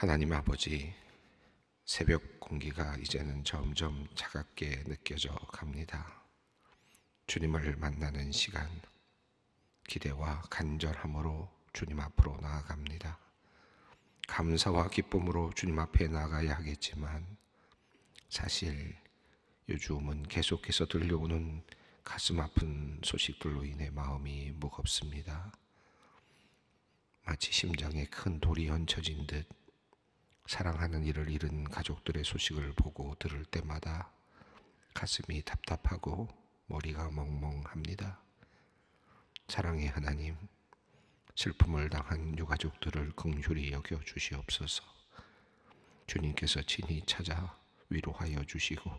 하나님 아버지, 새벽 공기가 이제는 점점 차갑게 느껴져 갑니다. 주님을 만나는 시간, 기대와 간절함으로 주님 앞으로 나아갑니다. 감사와 기쁨으로 주님 앞에 나가야 하겠지만 사실 요즘은 계속해서 들려오는 가슴 아픈 소식들로 인해 마음이 무겁습니다. 마치 심장에 큰 돌이 얹혀진 듯 사랑하는 이를 잃은 가족들의 소식을 보고 들을 때마다 가슴이 답답하고 머리가 멍멍합니다. 사랑의 하나님, 슬픔을 당한 유가족들을 긍휼히 여겨 주시옵소서. 주님께서 친히 찾아 위로하여 주시고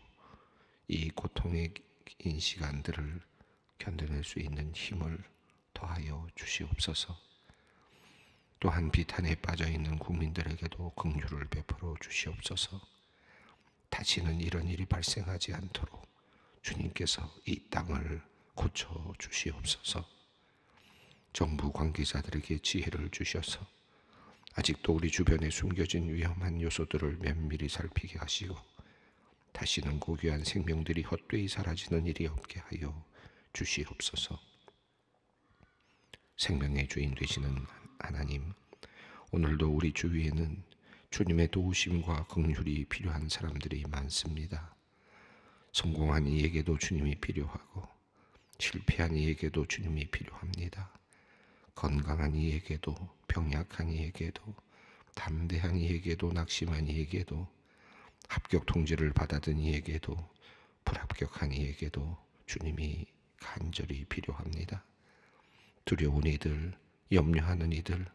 이 고통의 긴 시간들을 견뎌낼 수 있는 힘을 더하여 주시옵소서. 또한 비탄에 빠져 있는 국민들에게도 긍휼을 베풀어 주시옵소서. 다시는 이런 일이 발생하지 않도록 주님께서 이 땅을 고쳐 주시옵소서. 정부 관계자들에게 지혜를 주셔서 아직도 우리 주변에 숨겨진 위험한 요소들을 면밀히 살피게 하시고 다시는 고귀한 생명들이 헛되이 사라지는 일이 없게 하여 주시옵소서. 생명의 주인 되시는 하나님, 오늘도 우리 주위에는 주님의 도우심과 긍휼이 필요한 사람들이 많습니다. 성공한 이에게도 주님이 필요하고 실패한 이에게도 주님이 필요합니다. 건강한 이에게도 병약한 이에게도 담대한 이에게도 낙심한 이에게도 합격 통지를 받아든 이에게도 불합격한 이에게도 주님이 간절히 필요합니다. 두려운 이들, 염려하는 이들,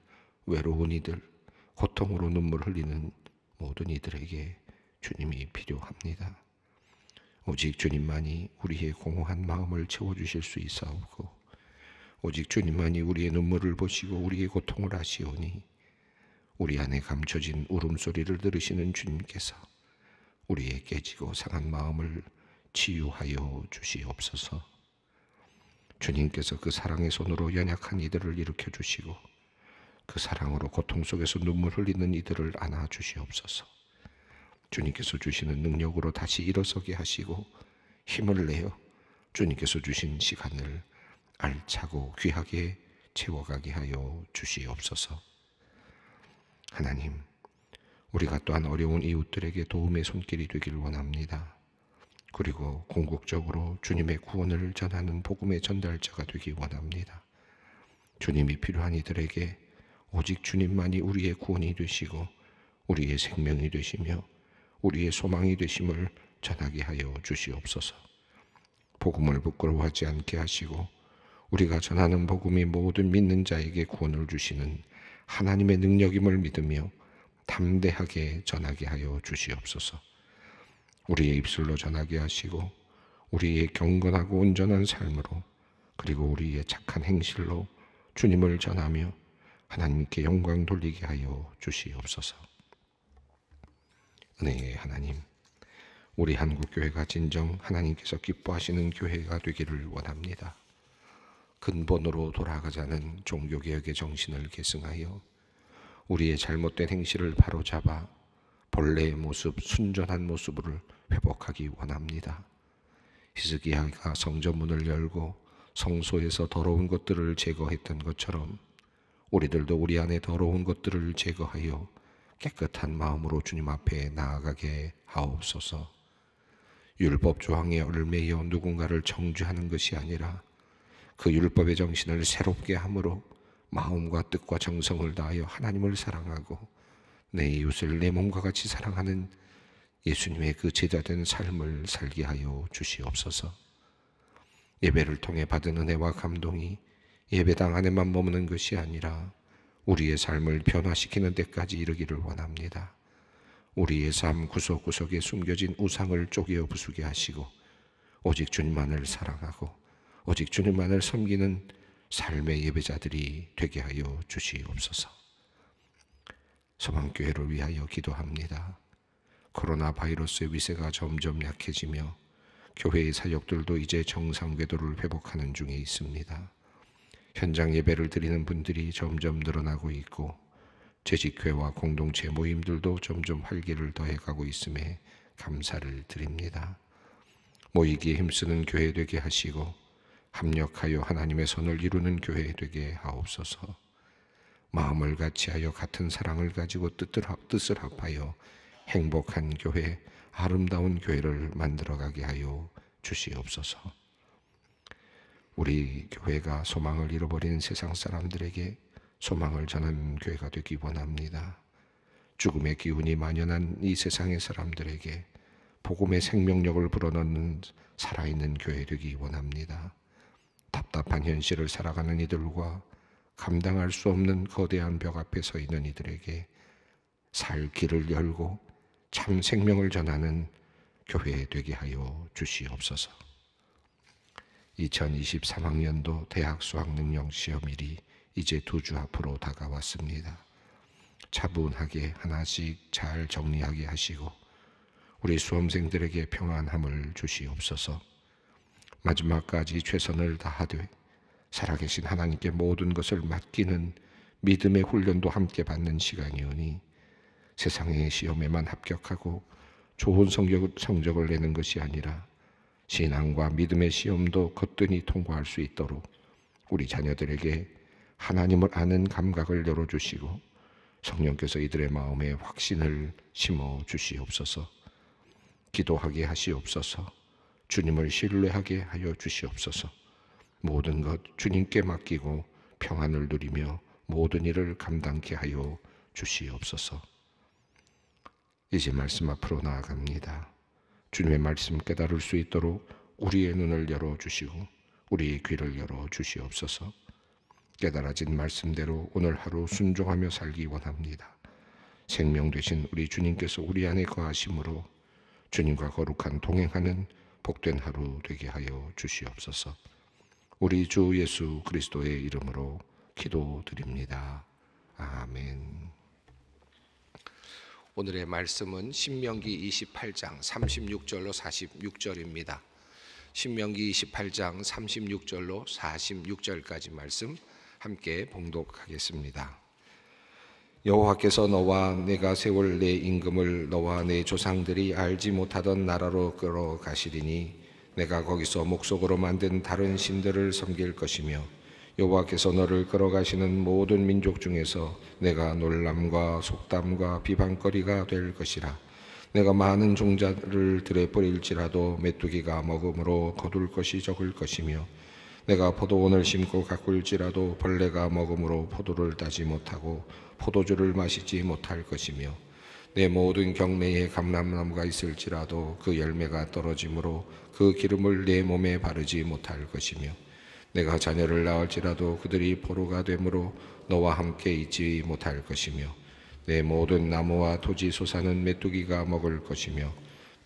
외로운 이들, 고통으로 눈물 흘리는 모든 이들에게 주님이 필요합니다. 오직 주님만이 우리의 공허한 마음을 채워주실 수 있사오고, 오직 주님만이 우리의 눈물을 보시고 우리의 고통을 아시오니, 우리 안에 감춰진 울음소리를 들으시는 주님께서 우리의 깨지고 상한 마음을 치유하여 주시옵소서. 주님께서 그 사랑의 손으로 연약한 이들을 일으켜 주시고 그 사랑으로 고통 속에서 눈물 흘리는 이들을 안아 주시옵소서. 주님께서 주시는 능력으로 다시 일어서게 하시고 힘을 내어 주님께서 주신 시간을 알차고 귀하게 채워가게 하여 주시옵소서. 하나님, 우리가 또한 어려운 이웃들에게 도움의 손길이 되기 원합니다. 그리고 궁극적으로 주님의 구원을 전하는 복음의 전달자가 되기 원합니다. 주님이 필요한 이들에게 오직 주님만이 우리의 구원이 되시고 우리의 생명이 되시며 우리의 소망이 되심을 전하게 하여 주시옵소서. 복음을 부끄러워하지 않게 하시고 우리가 전하는 복음이 모든 믿는 자에게 구원을 주시는 하나님의 능력임을 믿으며 담대하게 전하게 하여 주시옵소서. 우리의 입술로 전하게 하시고 우리의 경건하고 온전한 삶으로 그리고 우리의 착한 행실로 주님을 전하며 하나님께 영광 돌리게 하여 주시옵소서. 은혜의 하나님, 우리 한국교회가 진정 하나님께서 기뻐하시는 교회가 되기를 원합니다. 근본으로 돌아가자는 종교개혁의 정신을 계승하여 우리의 잘못된 행실을 바로잡아 본래의 모습, 순전한 모습을 회복하기 원합니다. 히스기야가 성전문을 열고 성소에서 더러운 것들을 제거했던 것처럼 우리들도 우리 안에 더러운 것들을 제거하여 깨끗한 마음으로 주님 앞에 나아가게 하옵소서. 율법 조항에 얼매여 누군가를 정죄하는 것이 아니라 그 율법의 정신을 새롭게 함으로 마음과 뜻과 정성을 다하여 하나님을 사랑하고 내 이웃을 내 몸과 같이 사랑하는 예수님의 그 제자된 삶을 살게 하여 주시옵소서. 예배를 통해 받은 은혜와 감동이 예배당 안에만 머무는 것이 아니라 우리의 삶을 변화시키는 데까지 이르기를 원합니다. 우리의 삶 구석구석에 숨겨진 우상을 쪼개어 부수게 하시고 오직 주님만을 사랑하고 오직 주님만을 섬기는 삶의 예배자들이 되게 하여 주시옵소서. 소방교회를 위하여 기도합니다. 코로나 바이러스의 위세가 점점 약해지며 교회의 사역들도 이제 정상 궤도를 회복하는 중에 있습니다. 현장 예배를 드리는 분들이 점점 늘어나고 있고 재직회와 공동체 모임들도 점점 활기를 더해가고 있음에 감사를 드립니다. 모이기에 힘쓰는 교회 되게 하시고 합력하여 하나님의 선을 이루는 교회 되게 하옵소서. 마음을 같이하여 같은 사랑을 가지고 뜻을 합하여 행복한 교회, 아름다운 교회를 만들어가게 하여 주시옵소서. 우리 교회가 소망을 잃어버린 세상 사람들에게 소망을 전하는 교회가 되기 원합니다. 죽음의 기운이 만연한 이 세상의 사람들에게 복음의 생명력을 불어넣는 살아있는 교회 되기 원합니다. 답답한 현실을 살아가는 이들과 감당할 수 없는 거대한 벽 앞에 서 있는 이들에게 살 길을 열고 참 생명을 전하는 교회 되게 하여 주시옵소서. 2023학년도 대학 수학능력 시험일이 이제 두 주 앞으로 다가왔습니다. 차분하게 하나씩 잘 정리하게 하시고 우리 수험생들에게 평안함을 주시옵소서. 마지막까지 최선을 다하되 살아계신 하나님께 모든 것을 맡기는 믿음의 훈련도 함께 받는 시간이오니 세상의 시험에만 합격하고 좋은 성적, 성적을 내는 것이 아니라 신앙과 믿음의 시험도 거뜬히 통과할 수 있도록 우리 자녀들에게 하나님을 아는 감각을 열어주시고 성령께서 이들의 마음에 확신을 심어 주시옵소서 기도하게 하시옵소서 주님을 신뢰하게 하여 주시옵소서 모든 것 주님께 맡기고 평안을 누리며 모든 일을 감당케 하여 주시옵소서. 이제 말씀 앞으로 나아갑니다. 주님의 말씀 깨달을 수 있도록 우리의 눈을 열어 주시고 우리의 귀를 열어 주시옵소서. 깨달아진 말씀대로 오늘 하루 순종하며 살기 원합니다. 생명 되신 우리 주님께서 우리 안에 거하심으로 주님과 거룩한 동행하는 복된 하루 되게 하여 주시옵소서. 우리 주 예수 그리스도의 이름으로 기도드립니다. 아멘. 오늘의 말씀은 신명기 28장 36절로 46절입니다. 신명기 28장 36절로 46절까지 말씀 함께 봉독하겠습니다. 여호와께서 너와 내가 세울 내 임금을 너와 내 조상들이 알지 못하던 나라로 끌어가시리니 내가 거기서 목속으로 만든 다른 신들을 섬길 것이며 여호와께서 너를 끌어가시는 모든 민족 중에서 내가 놀람과 속담과 비방거리가 될 것이라 내가 많은 종자를 들에 뿌릴지라도 메뚜기가 먹음으로 거둘 것이 적을 것이며 내가 포도원을 심고 가꿀지라도 벌레가 먹음으로 포도를 따지 못하고 포도주를 마시지 못할 것이며 내 모든 경매에 감람나무가 있을지라도 그 열매가 떨어짐으로 그 기름을 내 몸에 바르지 못할 것이며 내가 자녀를 낳을지라도 그들이 포로가 되므로 너와 함께 있지 못할 것이며 내 모든 나무와 토지 소사는 메뚜기가 먹을 것이며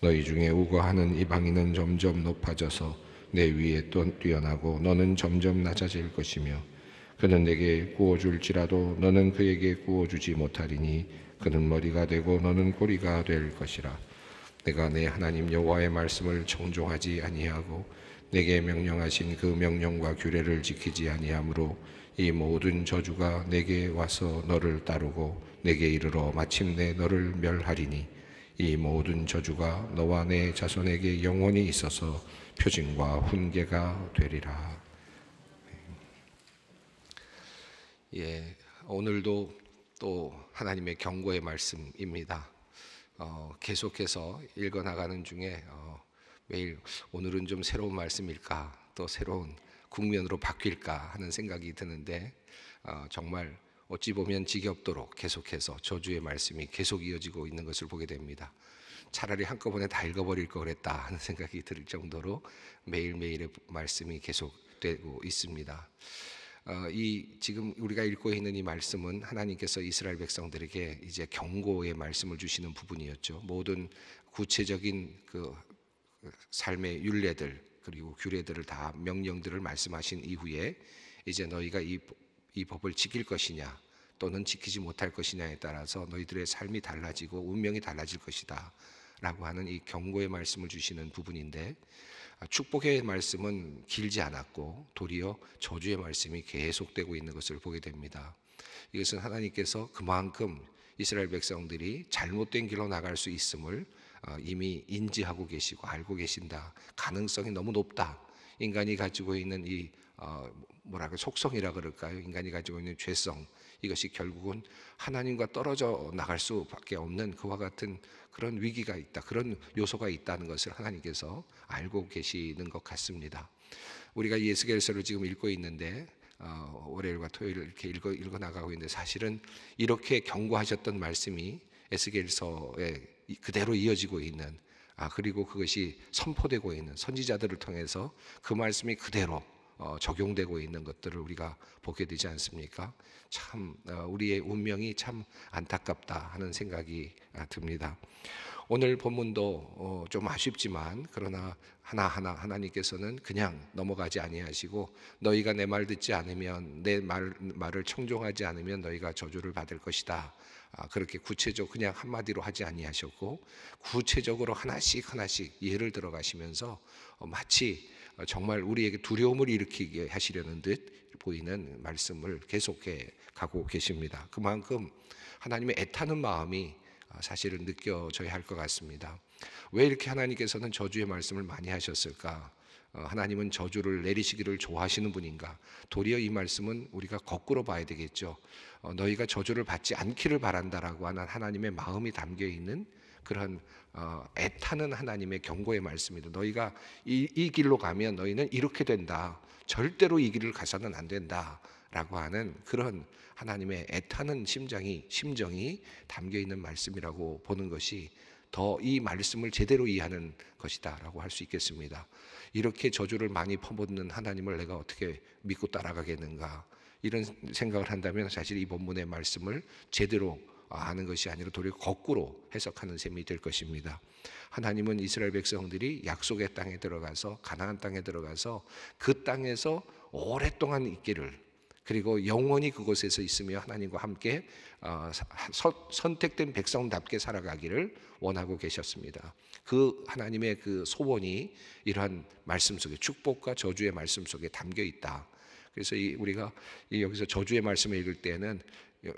너희 중에 우거하는 이방인은 점점 높아져서 내 위에 또 뛰어나고 너는 점점 낮아질 것이며 그는 내게 구워줄지라도 너는 그에게 구워주지 못하리니 그는 머리가 되고 너는 꼬리가 될 것이라 내가 내 하나님 여호와의 말씀을 정종하지 아니하고 내게 명령하신 그 명령과 규례를 지키지 아니하므로 이 모든 저주가 내게 와서 너를 따르고 내게 이르러 마침내 너를 멸하리니 이 모든 저주가 너와 내 자손에게 영원히 있어서 표징과 훈계가 되리라. 예, 오늘도 또 하나님의 경고의 말씀입니다. 어, 계속해서 읽어 나가는 중에 어, 매일 오늘은 좀 새로운 말씀일까 또 새로운 국면으로 바뀔까 하는 생각이 드는데 어, 정말 어찌 보면 지겹도록 계속해서 저주의 말씀이 계속 이어지고 있는 것을 보게 됩니다. 차라리 한꺼번에 다 읽어버릴 걸 그랬다 하는 생각이 들 정도로 매일매일의 말씀이 계속되고 있습니다. 어, 이 지금 우리가 읽고 있는 이 말씀은 하나님께서 이스라엘 백성들에게 이제 경고의 말씀을 주시는 부분이었죠. 모든 구체적인 그, 그 삶의 윤례들 그리고 규례들을 다 명령들을 말씀하신 이후에 이제 너희가 이, 이 법을 지킬 것이냐 또는 지키지 못할 것이냐에 따라서 너희들의 삶이 달라지고 운명이 달라질 것이다. 라고 하는 이 경고의 말씀을 주시는 부분인데 아, 축복의 말씀은 길지 않았고 도리어 저주의 말씀이 계속되고 있는 것을 보게 됩니다. 이것은 하나님께서 그만큼 이스라엘 백성들이 잘못된 길로 나갈 수 있음을 아, 이미 인지하고 계시고 알고 계신다. 가능성이 너무 높다. 인간이 가지고 있는 이 어, 뭐랄까 속성이라 그럴까요? 인간이 가지고 있는 죄성 이것이 결국은 하나님과 떨어져 나갈 수밖에 없는 그와 같은 그런 위기가 있다, 그런 요소가 있다는 것을 하나님께서 알고 계시는 것 같습니다. 우리가 예수겔서를 지금 읽고 있는데 어, 월요일과 토요일 이렇게 읽어, 읽어 나가고 있는데 사실은 이렇게 경고하셨던 말씀이 에스겔서에 그대로 이어지고 있는 아 그리고 그것이 선포되고 있는 선지자들을 통해서 그 말씀이 그대로 어, 적용되고 있는 것들을 우리가 보게 되지 않습니까? 참 어, 우리의 운명이 참 안타깝다 하는 생각이 아, 듭니다. 오늘 본문도 어, 좀 아쉽지만 그러나 하나하나 하나님께서는 그냥 넘어가지 아니하시고 너희가 내 말 듣지 않으면 내 말, 말을 청종하지 않으면 너희가 저주를 받을 것이다. 아, 그렇게 구체적 그냥 한마디로 하지 아니하셨고 구체적으로 하나씩 하나씩 예를 들어가시면서 마치 정말 우리에게 두려움을 일으키게 하시려는 듯 보이는 말씀을 계속해 가고 계십니다. 그만큼 하나님의 애타는 마음이 아, 사실은 느껴져야 할 것 같습니다. 왜 이렇게 하나님께서는 저주의 말씀을 많이 하셨을까? 어, 하나님은 저주를 내리시기를 좋아하시는 분인가? 도리어 이 말씀은 우리가 거꾸로 봐야 되겠죠. 어, 너희가 저주를 받지 않기를 바란다라고 하는 하나님의 마음이 담겨 있는 그런 어, 애타는 하나님의 경고의 말씀이다. 너희가 이, 이 길로 가면 너희는 이렇게 된다. 절대로 이 길을 가서는 안 된다. 라고 하는 그런 하나님의 애타는 심장이 심정이 담겨 있는 말씀이라고 보는 것이 더 이 말씀을 제대로 이해하는 것이다라고 할 수 있겠습니다. 이렇게 저주를 많이 퍼붓는 하나님을 내가 어떻게 믿고 따라가겠는가? 이런 생각을 한다면 사실 이 본문의 말씀을 제대로 아는 것이 아니라 도리어 거꾸로 해석하는 셈이 될 것입니다. 하나님은 이스라엘 백성들이 약속의 땅에 들어가서 가나안 땅에 들어가서 그 땅에서 오랫동안 있기를 그리고 영원히 그곳에서 있으며 하나님과 함께 어, 선택된 백성답게 살아가기를 원하고 계셨습니다. 그 하나님의 그 소원이 이러한 말씀 속에 축복과 저주의 말씀 속에 담겨 있다. 그래서 우리가 여기서 저주의 말씀을 읽을 때는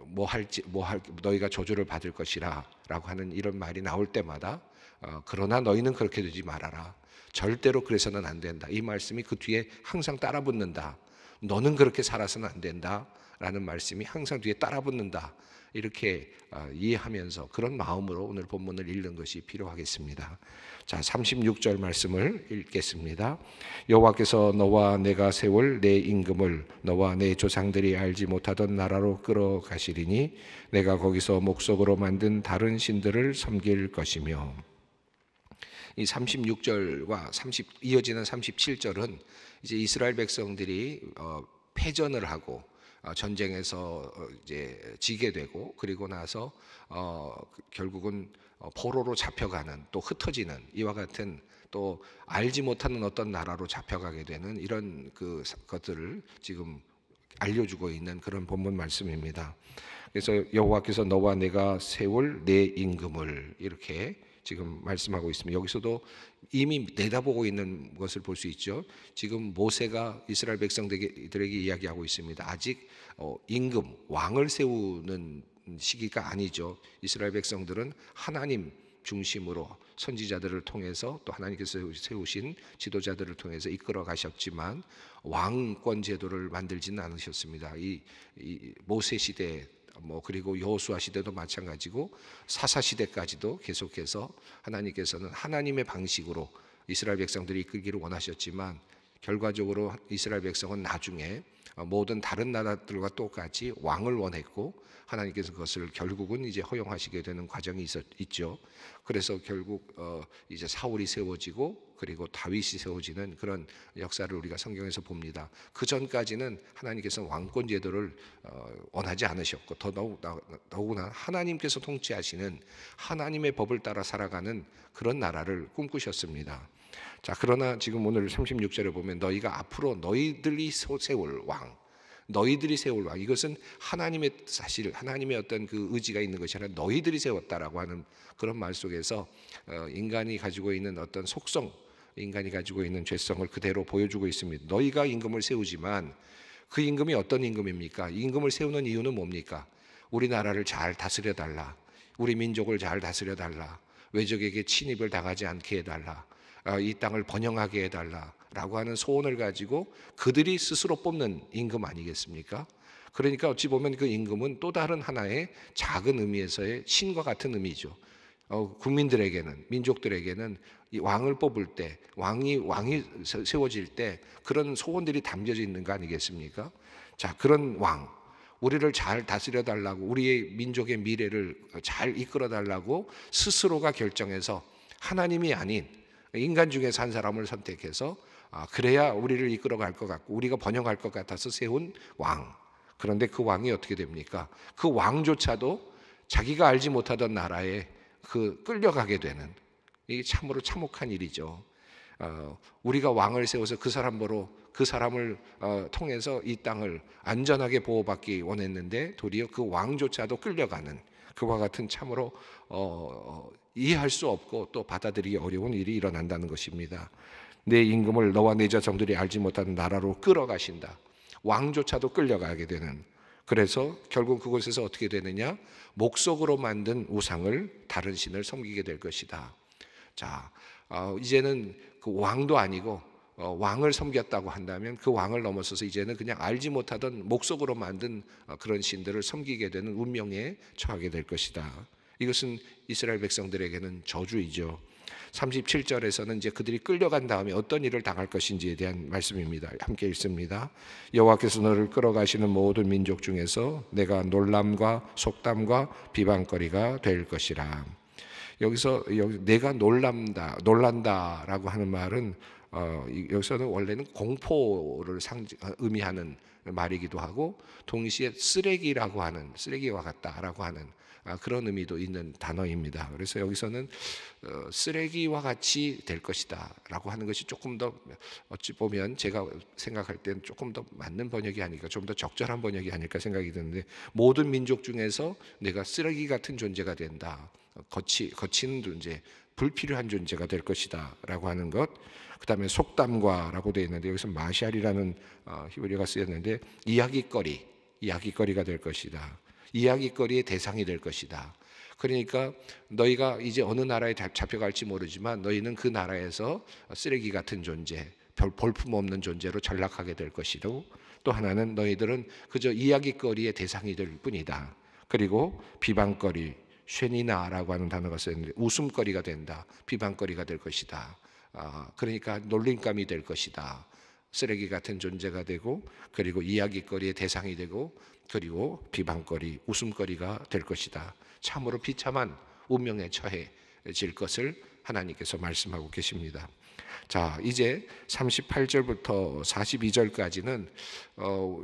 뭐 할지 뭐 할 너희가 저주를 받을 것이라라고 하는 이런 말이 나올 때마다 어, 그러나 너희는 그렇게 되지 말아라. 절대로 그래서는 안 된다. 이 말씀이 그 뒤에 항상 따라붙는다. 너는 그렇게 살아서는 안 된다라는 말씀이 항상 뒤에 따라붙는다. 이렇게 아, 이해하면서 그런 마음으로 오늘 본문을 읽는 것이 필요하겠습니다. 자, 36절 말씀을 읽겠습니다. 여호와께서 너와 내가 세월 내 임금을 너와 내 조상들이 알지 못하던 나라로 끌어가시리니 내가 거기서 목석으로 만든 다른 신들을 섬길 것이며 이 36절과 30 이어지는 37절은 이제 이스라엘 백성들이 어, 패전을 하고 어, 전쟁에서 어, 이제 지게 되고 그리고 나서 어 결국은 어, 포로로 잡혀가는 또 흩어지는 이와 같은 또 알지 못하는 어떤 나라로 잡혀가게 되는 이런 그 것들을 지금 알려주고 있는 그런 본문 말씀입니다. 그래서 여호와께서 너와 내가 세울 내 임금을 이렇게 지금 말씀하고 있습니다. 여기서도 이미 내다보고 있는 것을 볼 수 있죠. 지금 모세가 이스라엘 백성들에게 이야기하고 있습니다. 아직 어, 임금 왕을 세우는 시기가 아니죠. 이스라엘 백성들은 하나님 중심으로 선지자들을 통해서 또 하나님께서 세우신 지도자들을 통해서 이끌어 가셨지만 왕권 제도를 만들지는 않으셨습니다. 이, 이 모세 시대에 뭐 그리고 여호수아 시대도 마찬가지고 사사 시대까지도 계속해서 하나님께서는 하나님의 방식으로 이스라엘 백성들이 이끌기를 원하셨지만 결과적으로 이스라엘 백성은 나중에 모든 다른 나라들과 똑같이 왕을 원했고 하나님께서 그것을 결국은 이제 허용하시게 되는 과정이 있었, 있죠. 그래서 결국 어, 이제 사울이 세워지고 그리고 다윗이 세워지는 그런 역사를 우리가 성경에서 봅니다. 그 전까지는 하나님께서 왕권 제도를 어, 원하지 않으셨고 더 더욱, 더구나 하나님께서 통치하시는 하나님의 법을 따라 살아가는 그런 나라를 꿈꾸셨습니다. 자, 그러나 지금 오늘 36절에 보면 너희가 앞으로 너희들이 세울 왕 너희들이 세울 왕. 이것은 하나님의 사실, 하나님의 어떤 그 의지가 있는 것이 아니라 너희들이 세웠다라고 하는 그런 말 속에서 어, 인간이 가지고 있는 어떤 속성, 인간이 가지고 있는 죄성을 그대로 보여주고 있습니다. 너희가 임금을 세우지만 그 임금이 어떤 임금입니까? 임금을 세우는 이유는 뭡니까? 우리나라를 잘 다스려 달라. 우리 민족을 잘 다스려 달라. 외적에게 침입을 당하지 않게 해달라. 어, 이 땅을 번영하게 해달라. 라고 하는 소원을 가지고 그들이 스스로 뽑는 임금 아니겠습니까? 그러니까 어찌 보면 그 임금은 또 다른 하나의 작은 의미에서의 신과 같은 의미죠. 어, 국민들에게는 민족들에게는 이 왕을 뽑을 때 왕이 왕이 세워질 때 그런 소원들이 담겨져 있는 거 아니겠습니까? 자 그런 왕 우리를 잘 다스려 달라고 우리의 민족의 미래를 잘 이끌어 달라고 스스로가 결정해서 하나님이 아닌 인간 중에 산 사람을 선택해서 아, 그래야 우리를 이끌어갈 것 같고 우리가 번영할 것 같아서 세운 왕. 그런데 그 왕이 어떻게 됩니까? 그 왕조차도 자기가 알지 못하던 나라에 그 끌려가게 되는 이게 참으로 참혹한 일이죠. 어, 우리가 왕을 세워서 그 사람으로 그 사람을 어, 통해서 이 땅을 안전하게 보호받기 원했는데 도리어 그 왕조차도 끌려가는 그와 같은 참으로 어, 어 이해할 수 없고 또 받아들이기 어려운 일이 일어난다는 것입니다. 내 임금을 너와 내자성들이 알지 못한 나라로 끌어가신다. 왕조차도 끌려가게 되는. 그래서 결국 그곳에서 어떻게 되느냐? 목석으로 만든 우상을 다른 신을 섬기게 될 것이다. 자, 어, 이제는 그 왕도 아니고 어, 왕을 섬겼다고 한다면 그 왕을 넘어서서 이제는 그냥 알지 못하던 목석으로 만든 어, 그런 신들을 섬기게 되는 운명에 처하게 될 것이다. 이것은 이스라엘 백성들에게는 저주이죠. 37절에서는 이제 그들이 끌려간 다음에 어떤 일을 당할 것인지에 대한 말씀입니다. 함께 읽습니다. 여호와께서 너를 끌어가시는 모든 민족 중에서 내가 놀람과 속담과 비방거리가 될 것이라. 여기서 여기 내가 놀란다, 놀란다라고 하는 말은 어, 여기서는 원래는 공포를 상징, 의미하는 말이기도 하고 동시에 쓰레기라고 하는 쓰레기와 같다라고 하는 아, 그런 의미도 있는 단어입니다. 그래서 여기서는 어, 쓰레기와 같이 될 것이다라고 하는 것이 조금 더 어찌 보면 제가 생각할 때는 조금 더 맞는 번역이 아닐까, 좀 더 적절한 번역이 아닐까 생각이 드는데 모든 민족 중에서 내가 쓰레기 같은 존재가 된다. 거치 거치는 존재, 불필요한 존재가 될 것이다라고 하는 것. 그다음에 속담과라고 되어 있는데 여기서 마샬이라는 어, 히브리어가 쓰였는데 이야기거리, 이야기거리가 될 것이다. 이야기거리의 대상이 될 것이다. 그러니까 너희가 이제 어느 나라에 잡혀갈지 모르지만 너희는 그 나라에서 쓰레기 같은 존재, 별 볼품 없는 존재로 전락하게 될 것이고 또 하나는 너희들은 그저 이야기거리의 대상이 될 뿐이다. 그리고 비방거리, 쉐니나라고 하는 단어가 쓰였는데 웃음거리가 된다. 비방거리가 될 것이다. 아, 그러니까 놀림감이 될 것이다. 쓰레기 같은 존재가 되고 그리고 이야기거리의 대상이 되고 그리고 비방거리, 웃음거리가 될 것이다. 참으로 비참한 운명에 처해질 것을 하나님께서 말씀하고 계십니다. 자, 이제 38절부터 42절까지는 어,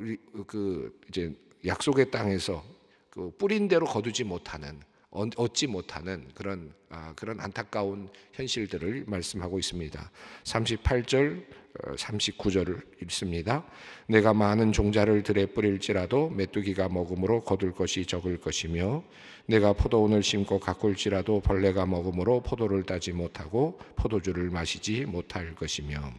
그 이제 약속의 땅에서 그 뿌린 대로 거두지 못하는 얻지 못하는 그런 아, 그런 안타까운 현실들을 말씀하고 있습니다. 38절 39절을 어, 읽습니다. 내가 많은 종자를 들에 뿌릴지라도 메뚜기가 먹음으로 거둘 것이 적을 것이며 내가 포도원을 심고 가꿀지라도 벌레가 먹음으로 포도를 따지 못하고 포도주를 마시지 못할 것이며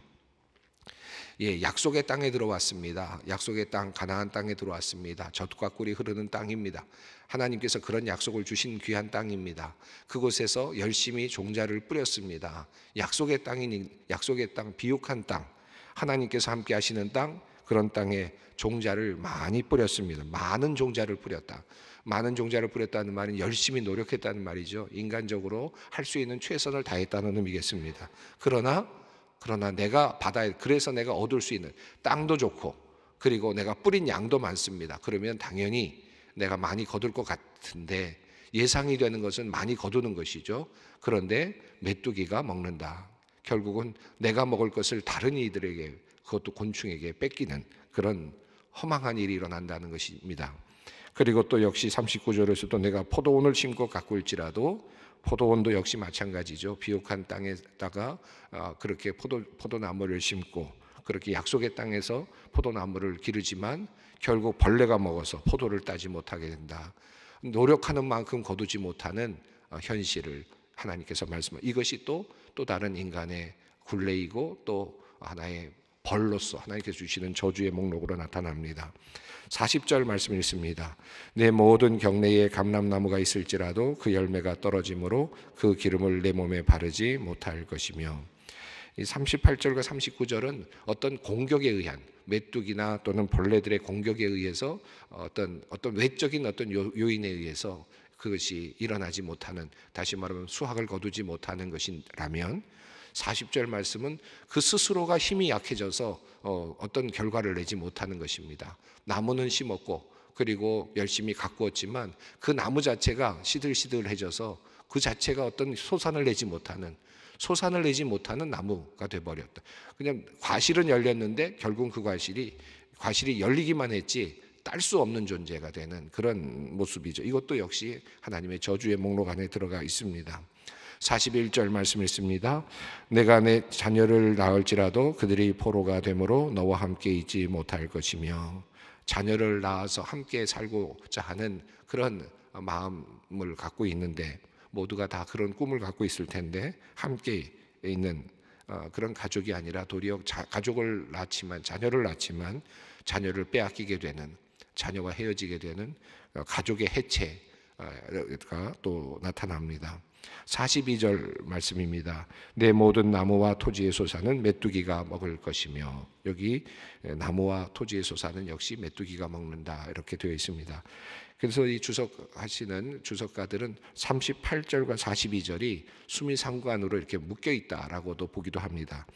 예, 약속의 땅에 들어왔습니다. 약속의 땅 가나안 땅에 들어왔습니다. 젖과 꿀이 흐르는 땅입니다. 하나님께서 그런 약속을 주신 귀한 땅입니다. 그곳에서 열심히 종자를 뿌렸습니다. 약속의 땅이 니 약속의 땅 비옥한 땅 하나님께서 함께 하시는 땅 그런 땅에 종자를 많이 뿌렸습니다. 많은 종자를 뿌렸다. 많은 종자를 뿌렸다는 말은 열심히 노력했다는 말이죠. 인간적으로 할 수 있는 최선을 다했다는 의미겠습니다. 그러나 그러나 내가 받아야 그래서 내가 얻을 수 있는 땅도 좋고 그리고 내가 뿌린 양도 많습니다. 그러면 당연히 내가 많이 거둘 것 같은데 예상이 되는 것은 많이 거두는 것이죠. 그런데 메뚜기가 먹는다. 결국은 내가 먹을 것을 다른 이들에게 그것도 곤충에게 뺏기는 그런 허망한 일이 일어난다는 것입니다. 그리고 또 역시 39절에서도 내가 포도원을 심고 가꿀지라도 포도원도 역시 마찬가지죠. 비옥한 땅에다가 아, 그렇게 포도, 포도나무를 심고 그렇게 약속의 땅에서 포도나무를 기르지만 결국 벌레가 먹어서 포도를 따지 못하게 된다. 노력하는 만큼 거두지 못하는 어, 현실을 하나님께서 말씀하 이것이 또, 또 다른 인간의 굴레이고 또 하나의 벌로서 하나님께서 주시는 저주의 목록으로 나타납니다. 40절 말씀 읽습니다. 내 모든 경내에 감람나무가 있을지라도 그 열매가 떨어짐으로 그 기름을 내 몸에 바르지 못할 것이며 이 38절과 39절은 어떤 공격에 의한 메뚜기나 또는 벌레들의 공격에 의해서 어떤 어떤 외적인 어떤 요인에 의해서 그것이 일어나지 못하는 다시 말하면 수확을 거두지 못하는 것이라면 40절 말씀은 그 스스로가 힘이 약해져서 어, 어떤 결과를 내지 못하는 것입니다. 나무는 심었고 그리고 열심히 가꾸었지만 그 나무 자체가 시들시들해져서 그 자체가 어떤 소산을 내지 못하는 소산을 내지 못하는 나무가 돼 버렸다. 그냥 과실은 열렸는데 결국 그 과실이 과실이 열리기만 했지 딸 수 없는 존재가 되는 그런 모습이죠. 이것도 역시 하나님의 저주의 목록 안에 들어가 있습니다. 41절 말씀 있습니다. 내가 내 자녀를 낳을지라도 그들이 포로가 되므로 너와 함께 있지 못할 것이며 자녀를 낳아서 함께 살고자 하는 그런 마음을 갖고 있는데 모두가 다 그런 꿈을 갖고 있을 텐데 함께 있는 어, 그런 가족이 아니라 도리어 자, 가족을 낳지만 자녀를 낳지만 자녀를 빼앗기게 되는 자녀와 헤어지게 되는 어, 가족의 해체 가또 아, 아, 나타납니다. 42절 말씀입니다. 내 모든 나무와 토지에서 사는 메뚜기가 먹을 것이며 여기 나무와 토지에서 사는 역시 메뚜기가 먹는다 이렇게 되어 있습니다. 그래서 이 주석 하시는 주석가들은 38절과 42절이 수미상관으로 이렇게 묶여 있다라고도 보기도 합니다.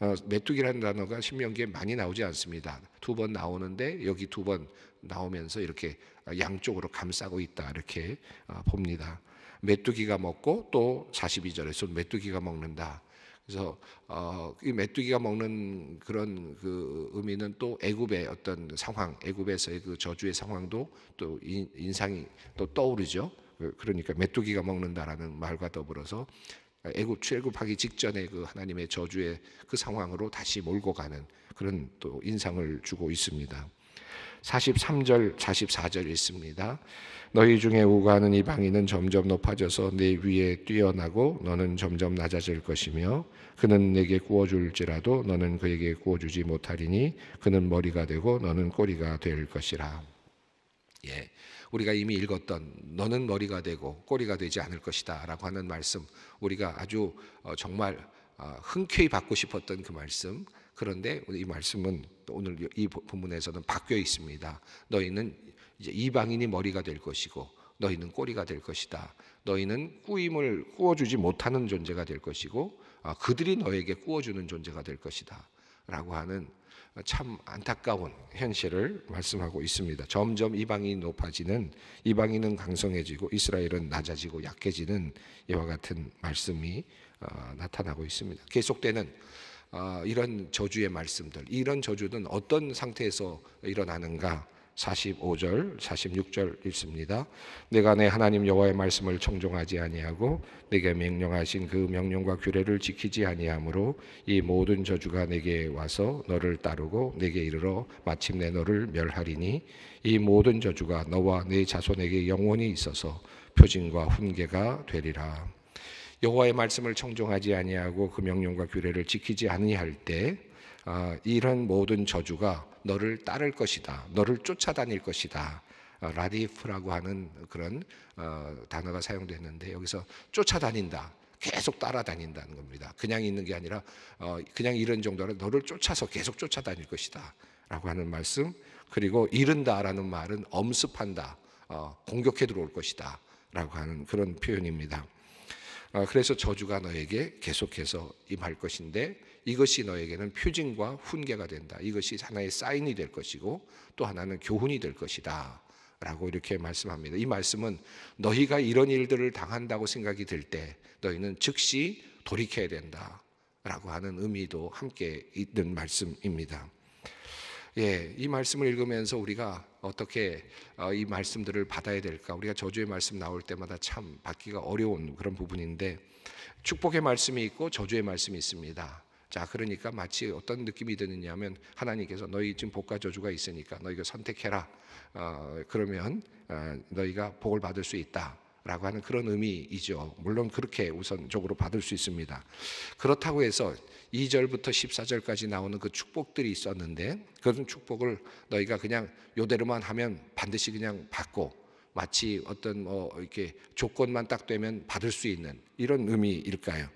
어, 메뚜기라는 단어가 신명기에 많이 나오지 않습니다. 두 번 나오는데 여기 두 번 나오면서 이렇게 양쪽으로 감싸고 있다 이렇게 어, 봅니다. 메뚜기가 먹고 또 42절에서 메뚜기가 먹는다. 그래서 어, 이 메뚜기가 먹는 그런 그 의미는 또 애굽의 어떤 상황, 애굽에서의 그 저주의 상황도 또 인상이 또 떠오르죠. 그러니까 메뚜기가 먹는다라는 말과 더불어서 애굽 출애굽하기 직전에 그 하나님의 저주의 그 상황으로 다시 몰고 가는 그런 또 인상을 주고 있습니다. 43절, 44절이 있습니다. 너희 중에 우가하는 이방인은 점점 높아져서 내 위에 뛰어나고 너는 점점 낮아질 것이며 그는 내게 구워줄지라도 너는 그에게 구워주지 못하리니 그는 머리가 되고 너는 꼬리가 될 것이라. 예. 우리가 이미 읽었던 너는 머리가 되고 꼬리가 되지 않을 것이다라고 하는 말씀 우리가 아주 어, 정말 어, 흔쾌히 받고 싶었던 그 말씀 그런데 이 말씀은 또 오늘 이 본문에서는 바뀌어 있습니다. 너희는 이제 이방인이 머리가 될 것이고 너희는 꼬리가 될 것이다. 너희는 꾸임을 꾸어주지 못하는 존재가 될 것이고 아, 그들이 너에게 꾸어주는 존재가 될 것이다. 라고 하는 참 안타까운 현실을 말씀하고 있습니다. 점점 이방인이 높아지는 이방인은 강성해지고 이스라엘은 낮아지고 약해지는 이와 같은 말씀이 어, 나타나고 있습니다. 계속되는 아, 이런 저주의 말씀들, 이런 저주는 어떤 상태에서 일어나는가? 45절, 46절 읽습니다. 내가 내 하나님 여호와의 말씀을 청종하지 아니하고 내게 명령하신 그 명령과 규례를 지키지 아니하므로 이 모든 저주가 내게 와서 너를 따르고 내게 이르러 마침내 너를 멸하리니 이 모든 저주가 너와 네 자손에게 영원히 있어서 표징과 훈계가 되리라. 여호와의 말씀을 청종하지 아니하고 그 명령과 규례를 지키지 아니할 때 아, 이런 모든 저주가 너를 따를 것이다. 너를 쫓아다닐 것이다. 아, 라디프라고 하는 그런 어, 단어가 사용됐는데 여기서 쫓아다닌다. 계속 따라다닌다는 겁니다. 그냥 있는 게 아니라 어, 그냥 이런 정도로 너를 쫓아서 계속 쫓아다닐 것이다라고 하는 말씀. 그리고 이른다라는 말은 엄습한다. 어, 공격해 들어올 것이다라고 하는 그런 표현입니다. 아, 그래서 저주가 너에게 계속해서 임할 것인데 이것이 너에게는 표징과 훈계가 된다. 이것이 하나의 사인이 될 것이고 또 하나는 교훈이 될 것이다. 라고 이렇게 말씀합니다. 이 말씀은 너희가 이런 일들을 당한다고 생각이 들 때 너희는 즉시 돌이켜야 된다. 라고 하는 의미도 함께 있는 말씀입니다. 예, 이 말씀을 읽으면서 우리가 어떻게 어, 이 말씀들을 받아야 될까? 우리가 저주의 말씀 나올 때마다 참 받기가 어려운 그런 부분인데 축복의 말씀이 있고 저주의 말씀이 있습니다. 자, 그러니까 마치 어떤 느낌이 드느냐면 하나님께서 너희 지금 복과 저주가 있으니까 너희가 선택해라. 어, 그러면 어, 너희가 복을 받을 수 있다. 라고 하는 그런 의미이죠. 물론 그렇게 우선적으로 받을 수 있습니다. 그렇다고 해서 2절부터 14절까지 나오는 그 축복들이 있었는데 그런 축복을 너희가 그냥 요대로만 하면 반드시 그냥 받고 마치 어떤 뭐 이렇게 조건만 딱 되면 받을 수 있는 이런 의미일까요?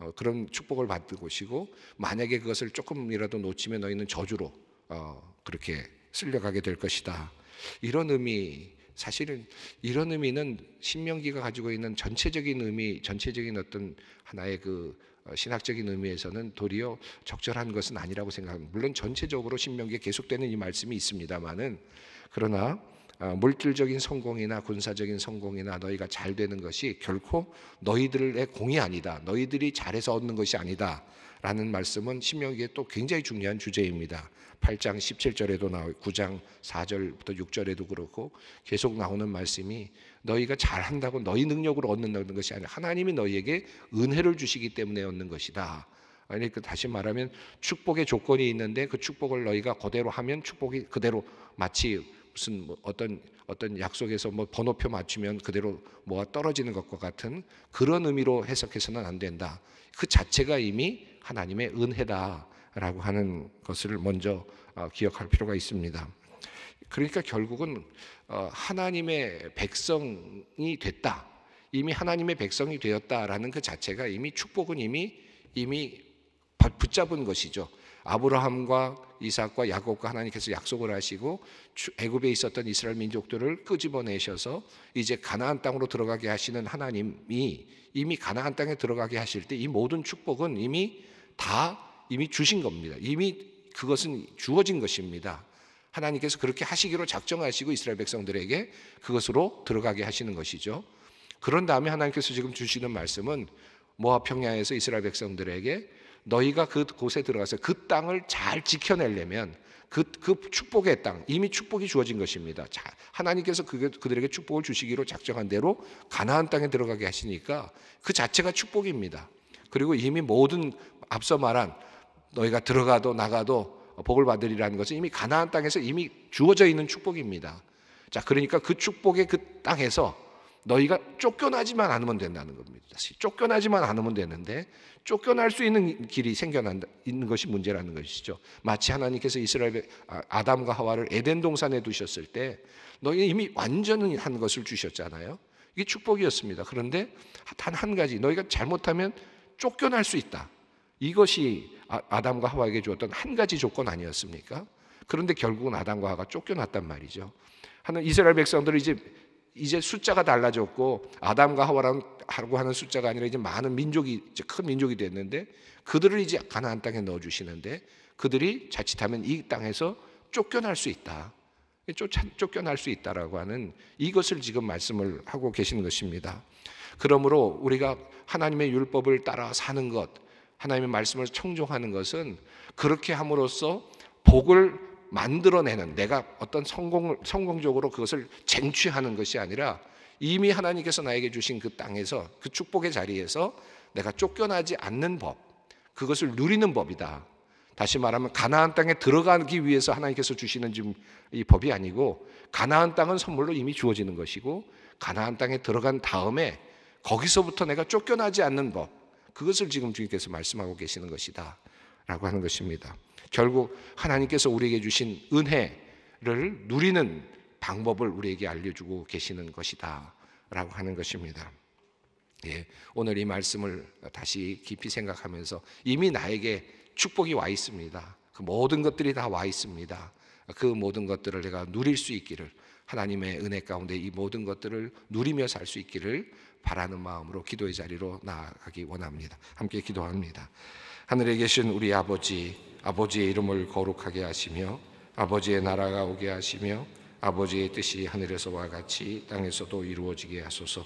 어, 그런 축복을 받으시고 만약에 그것을 조금이라도 놓치면 너희는 저주로 어, 그렇게 쓸려가게 될 것이다. 이런 의미 사실은 이런 의미는 신명기가 가지고 있는 전체적인 의미, 전체적인 어떤 하나의 그 어, 신학적인 의미에서는 도리어 적절한 것은 아니라고 생각합니다. 물론 전체적으로 신명기에 계속되는 이 말씀이 있습니다만은 그러나 어, 물질적인 성공이나 군사적인 성공이나 너희가 잘 되는 것이 결코 너희들의 공이 아니다. 너희들이 잘해서 얻는 것이 아니다. 라는 말씀은 신명기에 또 굉장히 중요한 주제입니다. 8장 17절에도 나오고 9장 4절부터 6절에도 그렇고 계속 나오는 말씀이 너희가 잘한다고 너희 능력으로 얻는다는 것이 아니라 하나님이 너희에게 은혜를 주시기 때문에 얻는 것이다. 아니그 다시 말하면 축복의 조건이 있는데 그 축복을 너희가 그대로 하면 축복이 그대로 마치 무슨 뭐 어떤 어떤 약속에서 뭐 번호표 맞추면 그대로 뭐가 떨어지는 것과 같은 그런 의미로 해석해서는 안 된다. 그 자체가 이미 하나님의 은혜다라고 하는 것을 먼저 어, 기억할 필요가 있습니다. 그러니까 결국은 어, 하나님의 백성이 됐다. 이미 하나님의 백성이 되었다라는 그 자체가 이미 축복은 이미 이미 붙잡은 것이죠. 아브라함과 이삭과 야곱과 하나님께서 약속을 하시고 애굽에 있었던 이스라엘 민족들을 끄집어내셔서 이제 가나안 땅으로 들어가게 하시는 하나님이 이미 가나안 땅에 들어가게 하실 때 이 모든 축복은 이미 다 이미 주신 겁니다. 이미 그것은 주어진 것입니다. 하나님께서 그렇게 하시기로 작정하시고 이스라엘 백성들에게 그것으로 들어가게 하시는 것이죠. 그런 다음에 하나님께서 지금 주시는 말씀은 모압 평야에서 이스라엘 백성들에게 너희가 그 곳에 들어가서 그 땅을 잘 지켜내려면 그, 그 축복의 땅, 이미 축복이 주어진 것입니다. 자, 하나님께서 그, 그들에게 축복을 주시기로 작정한 대로 가나안 땅에 들어가게 하시니까 그 자체가 축복입니다. 그리고 이미 모든 앞서 말한 너희가 들어가도 나가도 복을 받으리라는 것은 이미 가나안 땅에서 이미 주어져 있는 축복입니다. 자, 그러니까 그 축복의 그 땅에서 너희가 쫓겨나지만 않으면 된다는 겁니다. 쫓겨나지만 않으면 되는데 쫓겨날 수 있는 길이 생겨난다 있는 것이 문제라는 것이죠. 마치 하나님께서 이스라엘 아, 아담과 하와를 에덴 동산에 두셨을 때 너희 이미 완전한 것을 주셨잖아요. 이게 축복이었습니다. 그런데 단 한 가지 너희가 잘못하면 쫓겨날 수 있다. 이것이 아, 아담과 하와에게 주었던 한 가지 조건 아니었습니까? 그런데 결국은 아담과 하가 쫓겨났단 말이죠. 하는 이스라엘 백성들은 이제 이제 숫자가 달라졌고 아담과 하와라고 하는 숫자가 아니라 이제 많은 민족이 이제 큰 민족이 됐는데 그들을 이제 가나안 땅에 넣어 주시는데 그들이 자칫하면 이 땅에서 쫓겨날 수 있다. 쫓아, 쫓겨날 수 있다라고 하는 이것을 지금 말씀을 하고 계시는 것입니다. 그러므로 우리가 하나님의 율법을 따라 사는 것, 하나님의 말씀을 청종하는 것은 그렇게 함으로써 복을 만들어내는 내가 어떤 성공 을 성공적으로 그것을 쟁취하는 것이 아니라 이미 하나님께서 나에게 주신 그 땅에서 그 축복의 자리에서 내가 쫓겨나지 않는 법 그것을 누리는 법이다. 다시 말하면 가나안 땅에 들어가기 위해서 하나님께서 주시는 지금 이 법이 아니고 가나안 땅은 선물로 이미 주어지는 것이고 가나안 땅에 들어간 다음에 거기서부터 내가 쫓겨나지 않는 법 그것을 지금 주님께서 말씀하고 계시는 것이다. 라고 하는 것입니다. 결국 하나님께서 우리에게 주신 은혜를 누리는 방법을 우리에게 알려주고 계시는 것이다. 라고 하는 것입니다. 예, 오늘 이 말씀을 다시 깊이 생각하면서 이미 나에게 축복이 와 있습니다. 그 모든 것들이 다 와 있습니다. 그 모든 것들을 내가 누릴 수 있기를 하나님의 은혜 가운데 이 모든 것들을 누리며 살 수 있기를 바라는 마음으로 기도의 자리로 나아가기 원합니다. 함께 기도합니다. 하늘에 계신 우리 아버지, 아버지의 이름을 거룩하게 하시며 아버지의 나라가 오게 하시며 아버지의 뜻이 하늘에서와 같이 땅에서도 이루어지게 하소서.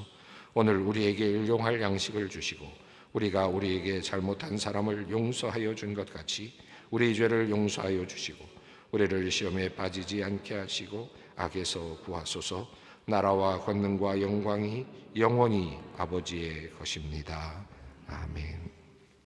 오늘 우리에게 일용할 양식을 주시고 우리가 우리에게 잘못한 사람을 용서하여 준 것 같이 우리 죄를 용서하여 주시고 우리를 시험에 빠지지 않게 하시고 악에서 구하소서. 나라와 권능과 영광이 영원히 아버지의 것입니다. 아멘.